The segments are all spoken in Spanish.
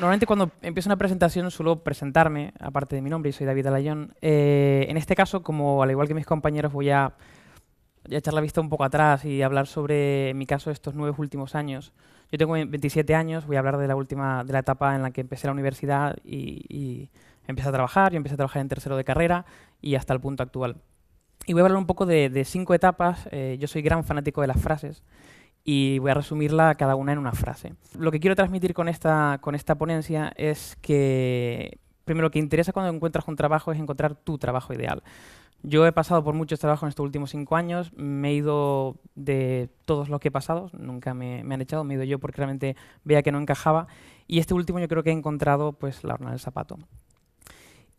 normalmente cuando empiezo una presentación suelo presentarme, aparte de mi nombre, y soy David Alayón. Eh, en este caso, como al igual que mis compañeros, voy a, echar la vista un poco atrás y hablar sobre, mi caso, estos nueve últimos años. Yo tengo 27 años, voy a hablar de la última, de la etapa en la que empecé la universidad y, empecé a trabajar, yo empecé a trabajar en tercero de carrera y hasta el punto actual. Y voy a hablar un poco de, cinco etapas. Eh, yo soy gran fanático de las frases y voy a resumirla cada una en una frase. Lo que quiero transmitir con esta, con esta ponencia es que primero lo que interesa cuando encuentras un trabajo es encontrar tu trabajo ideal. Yo he pasado por muchos trabajos en estos últimos cinco años, me he ido de todos los que he pasado, nunca me, han echado, me he ido yo porque realmente veía que no encajaba y este último yo creo que he encontrado pues la horna del zapato.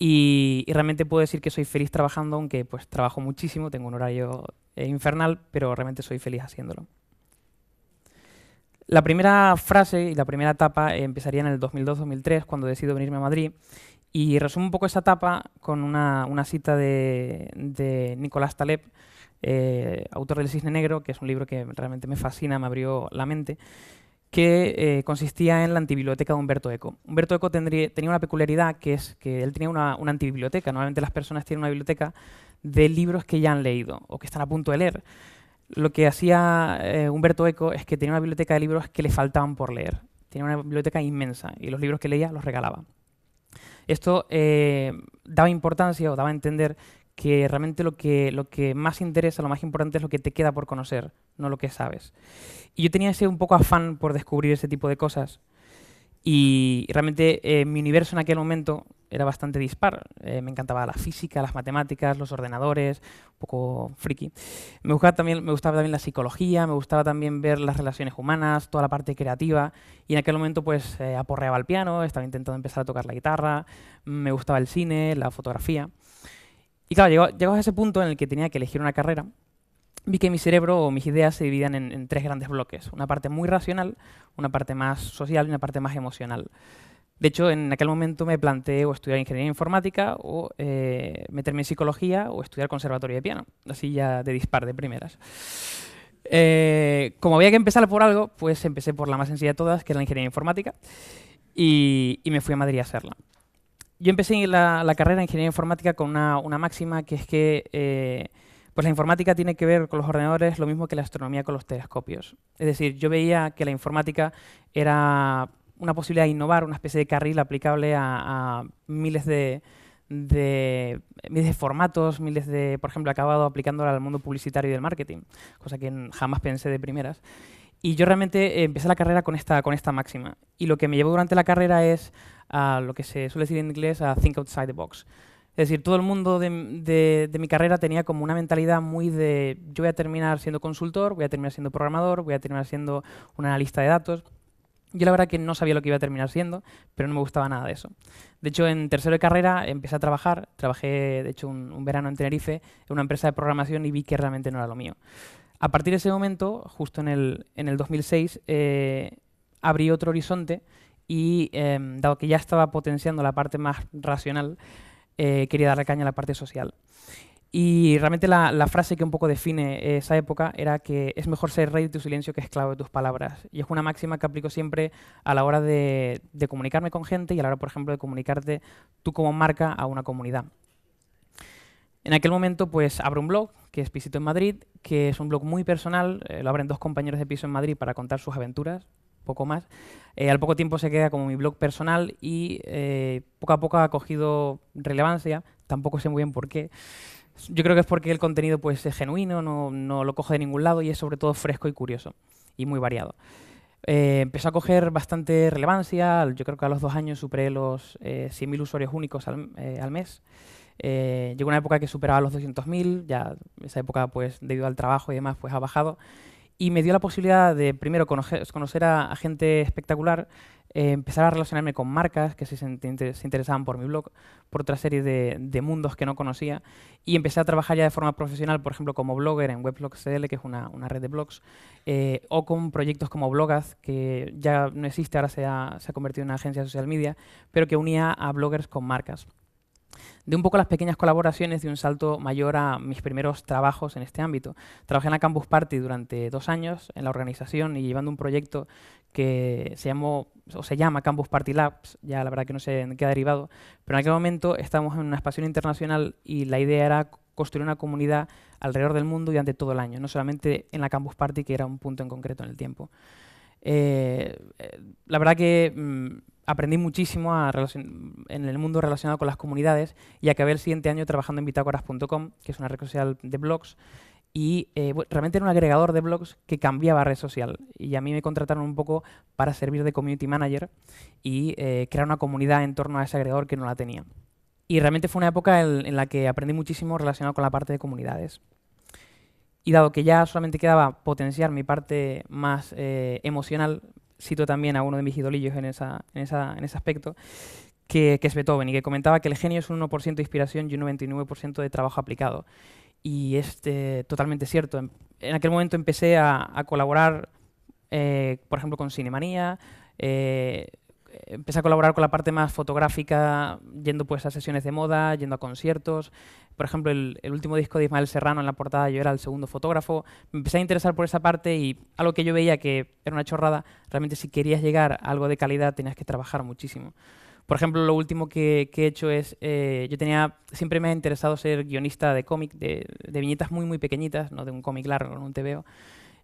Y, realmente puedo decir que soy feliz trabajando, aunque pues trabajo muchísimo, tengo un horario eh, infernal, pero realmente soy feliz haciéndolo. La primera frase y la primera etapa empezaría en el 2002-2003, cuando decido venirme a Madrid. Y resumo un poco esa etapa con una, cita de, Nicolás Taleb, eh, autor del Cisne Negro, que es un libro que realmente me fascina, me abrió la mente, que eh, consistía en la antibiblioteca de Humberto Eco. Humberto Eco tenía una peculiaridad, que es que él tenía una, una antibiblioteca. Normalmente las personas tienen una biblioteca de libros que ya han leído o que están a punto de leer lo que hacía eh, Humberto Eco es que tenía una biblioteca de libros que le faltaban por leer. Tenía una biblioteca inmensa y los libros que leía los regalaba. Esto eh, daba importancia o daba a entender que realmente lo que, lo que más interesa, lo más importante es lo que te queda por conocer, no lo que sabes. Y yo tenía ese un poco afán por descubrir ese tipo de cosas. Y realmente eh, mi universo en aquel momento era bastante dispar. Eh, me encantaba la física, las matemáticas, los ordenadores, un poco friki. Me gustaba, también, me gustaba también la psicología, me gustaba también ver las relaciones humanas, toda la parte creativa. Y en aquel momento pues eh, aporreaba el piano, estaba intentando empezar a tocar la guitarra, me gustaba el cine, la fotografía. Y claro, llegaba llegó a ese punto en el que tenía que elegir una carrera vi que mi cerebro o mis ideas se dividían en, tres grandes bloques. Una parte muy racional, una parte más social y una parte más emocional. De hecho, en aquel momento me planteé o estudiar ingeniería informática o eh, meterme en psicología o estudiar conservatorio de piano. Así ya de dispar de primeras. Eh, como había que empezar por algo, pues empecé por la más sencilla de todas, que era la ingeniería informática, y, me fui a Madrid a hacerla. Yo empecé la, carrera de ingeniería informática con una, una máxima que es que eh, pues la informática tiene que ver con los ordenadores lo mismo que la astronomía con los telescopios. Es decir, yo veía que la informática era una posibilidad de innovar, una especie de carril aplicable a, miles de, de formatos, miles de, por ejemplo, acabado aplicándola al mundo publicitario y del marketing, cosa que jamás pensé de primeras. Y yo realmente eh, empecé la carrera con esta, con esta máxima. Y lo que me llevó durante la carrera es a lo que se suele decir en inglés a think outside the box. Es decir, todo el mundo de, mi carrera tenía como una mentalidad muy de yo voy a terminar siendo consultor, voy a terminar siendo programador, voy a terminar siendo un analista de datos. Yo la verdad que no sabía lo que iba a terminar siendo, pero no me gustaba nada de eso. De hecho, en tercero de carrera empecé a trabajar, trabajé de hecho un, verano en Tenerife en una empresa de programación y vi que realmente no era lo mío. A partir de ese momento, justo en el, en el 2006, eh, abrí otro horizonte y em, dado que ya estaba potenciando la parte más racional, eh, quería darle caña a la parte social. Y realmente la, frase que un poco define esa época era que es mejor ser rey de tu silencio que esclavo de tus palabras. Y es una máxima que aplico siempre a la hora de, comunicarme con gente y a la hora, por ejemplo, de comunicarte tú como marca a una comunidad. En aquel momento, pues abro un blog, que es Pisito en Madrid, que es un blog muy personal, eh, lo abren dos compañeros de piso en Madrid para contar sus aventuras poco más. Eh, al poco tiempo se queda como mi blog personal y eh, poco a poco ha cogido relevancia, tampoco sé muy bien por qué. Yo creo que es porque el contenido pues, es genuino, no, lo cojo de ningún lado y es sobre todo fresco y curioso y muy variado. Eh, empezó a coger bastante relevancia, yo creo que a los dos años superé los 100.000 usuarios únicos al, mes. llegó una época que superaba los 200.000, ya esa época pues debido al trabajo y demás pues ha bajado y me dio la posibilidad de, primero, conocer, a, gente espectacular, eh, empezar a relacionarme con marcas que se, interesaban por mi blog, por otra serie de, mundos que no conocía, y empecé a trabajar ya de forma profesional, por ejemplo, como blogger en WeblogCL, que es una, red de blogs, eh, o con proyectos como Blogaz, que ya no existe, ahora se ha, se ha convertido en una agencia de social media, pero que unía a bloggers con marcas de un poco las pequeñas colaboraciones de un salto mayor a mis primeros trabajos en este ámbito. Trabajé en la Campus Party durante dos años en la organización y llevando un proyecto que se o se llama Campus Party Labs, ya la verdad que no sé en qué ha derivado, pero en aquel momento estábamos en una expansión internacional y la idea era construir una comunidad alrededor del mundo y durante todo el año, no solamente en la Campus Party, que era un punto en concreto en el tiempo. Eh, eh, la verdad que mm, aprendí muchísimo en el mundo relacionado con las comunidades y acabé el siguiente año trabajando en bitácoras.com, que es una red social de blogs, y eh, realmente era un agregador de blogs que cambiaba red social. Y a mí me contrataron un poco para servir de community manager y crear una comunidad en torno a ese agregador que no la tenía. Y realmente fue una época en la que aprendí muchísimo relacionado con la parte de comunidades. Y dado que ya solamente quedaba potenciar mi parte más eh, emocional, cito también a uno de mis idolillos en, esa, en, esa, en ese aspecto, que, es Beethoven, y que comentaba que el genio es un 1% de inspiración y un 99% de trabajo aplicado. Y es eh, totalmente cierto. En, aquel momento empecé a, colaborar, eh, por ejemplo, con Cinemanía, empecé a colaborar con la parte más fotográfica, yendo pues a sesiones de moda, yendo a conciertos. Por ejemplo, el, último disco de Ismael Serrano en la portada yo era el segundo fotógrafo. Me empecé a interesar por esa parte y algo que yo veía que era una chorrada, realmente si querías llegar a algo de calidad tenías que trabajar muchísimo. Por ejemplo, lo último que, he hecho es, eh, yo tenía, siempre me ha interesado ser guionista de cómic, de, viñetas muy, muy pequeñitas, no de un cómic largo, no un veo.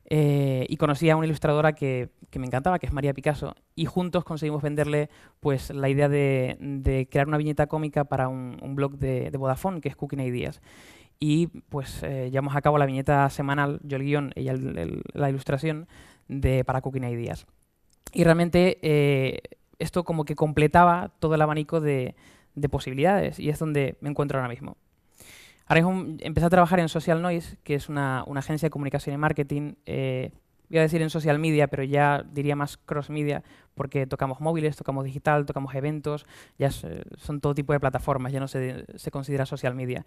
Eh, y conocí a una ilustradora que, me encantaba, que es María Picasso, y juntos conseguimos venderle pues, la idea de, crear una viñeta cómica para un, blog de, Vodafone, que es Cooking Ideas. Y pues eh, llevamos a cabo la viñeta semanal, yo el guión, ella la ilustración, de, para Cooking Ideas. Y realmente eh, esto como que completaba todo el abanico de posibilidades, y es donde me encuentro ahora mismo. Ahora empecé a trabajar en Social Noise, que es una, agencia de comunicación y marketing. Eh, voy a decir en social media, pero ya diría más cross media, porque tocamos móviles, tocamos digital, tocamos eventos, ya son todo tipo de plataformas, ya no se, considera social media.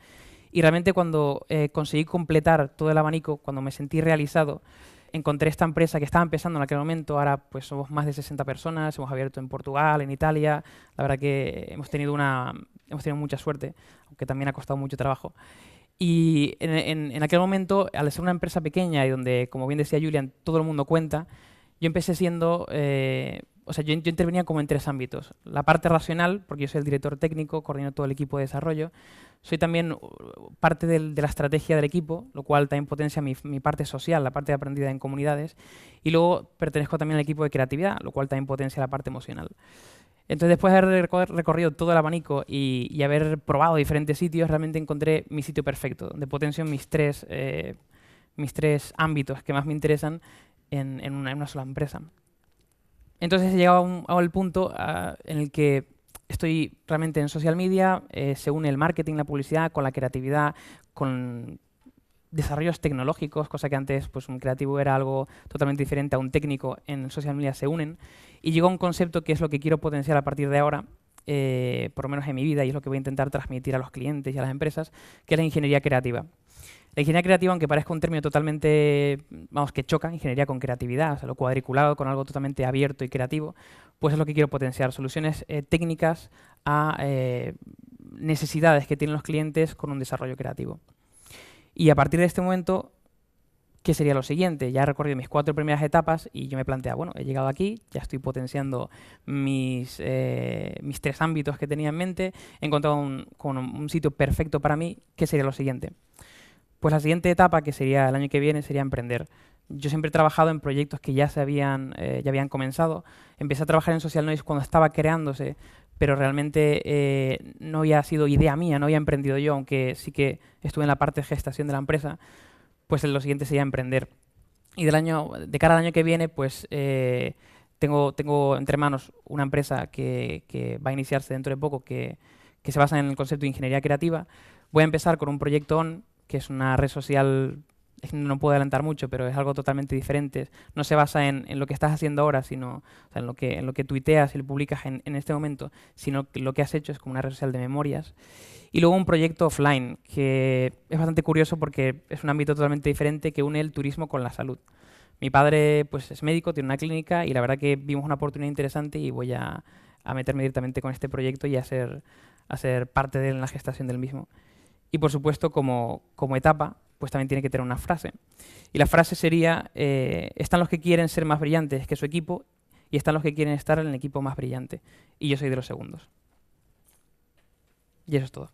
Y realmente cuando eh, conseguí completar todo el abanico, cuando me sentí realizado, encontré esta empresa que estaba empezando en aquel momento, ahora pues somos más de 60 personas, hemos abierto en Portugal, en Italia, la verdad que hemos tenido, una, hemos tenido mucha suerte, aunque también ha costado mucho trabajo. Y en, aquel momento, al ser una empresa pequeña y donde, como bien decía Julian, todo el mundo cuenta, yo empecé siendo eh, o sea, yo, intervenía como en tres ámbitos. La parte racional, porque yo soy el director técnico, coordino todo el equipo de desarrollo. Soy también uh, parte de la estrategia del equipo, lo cual también potencia mi, parte social, la parte de aprendida en comunidades. Y luego pertenezco también al equipo de creatividad, lo cual también potencia la parte emocional. Entonces, después de haber recorrido todo el abanico y, haber probado diferentes sitios, realmente encontré mi sitio perfecto, donde potencio mis tres, eh, mis tres ámbitos que más me interesan en, en una sola empresa. Entonces he llegado a al punto ah, en el que estoy realmente en social media, eh, se une el marketing, la publicidad, con la creatividad, con desarrollos tecnológicos, cosa que antes pues, un creativo era algo totalmente diferente a un técnico en social media, se unen. Y llegó un concepto que es lo que quiero potenciar a partir de ahora, eh, por lo menos en mi vida, y es lo que voy a intentar transmitir a los clientes y a las empresas, que es la ingeniería creativa. La ingeniería creativa, aunque parezca un término totalmente, vamos, que choca, ingeniería con creatividad, o sea, lo cuadriculado con algo totalmente abierto y creativo, pues es lo que quiero potenciar, soluciones eh, técnicas a eh, necesidades que tienen los clientes con un desarrollo creativo. Y a partir de este momento, ¿qué sería lo siguiente? Ya he recorrido mis cuatro primeras etapas y yo me planteaba, bueno, he llegado aquí, ya estoy potenciando mis, eh, mis tres ámbitos que tenía en mente, he encontrado con un sitio perfecto para mí, ¿qué sería lo siguiente? Pues la siguiente etapa, que sería el año que viene, sería emprender. Yo siempre he trabajado en proyectos que ya, se habían, eh, ya habían comenzado. Empecé a trabajar en Social Noise cuando estaba creándose, pero realmente eh, no había sido idea mía, no había emprendido yo, aunque sí que estuve en la parte de gestación de la empresa. Pues lo siguiente sería emprender. Y del año, de cara al año que viene, pues eh, tengo, tengo entre manos una empresa que, va a iniciarse dentro de poco, que, que se basa en el concepto de ingeniería creativa. Voy a empezar con un proyecto on que es una red social, no puedo adelantar mucho, pero es algo totalmente diferente. No se basa en, lo que estás haciendo ahora, sino en, lo que, en lo que tuiteas y lo publicas en, este momento, sino que lo que has hecho es como una red social de memorias. Y luego un proyecto offline, que es bastante curioso porque es un ámbito totalmente diferente que une el turismo con la salud. Mi padre pues, es médico, tiene una clínica y la verdad que vimos una oportunidad interesante y voy a, meterme directamente con este proyecto y a ser, a ser parte de la gestación del mismo. Y por supuesto, como, como etapa, pues también tiene que tener una frase. Y la frase sería, eh, están los que quieren ser más brillantes que su equipo y están los que quieren estar en el equipo más brillante. Y yo soy de los segundos. Y eso es todo.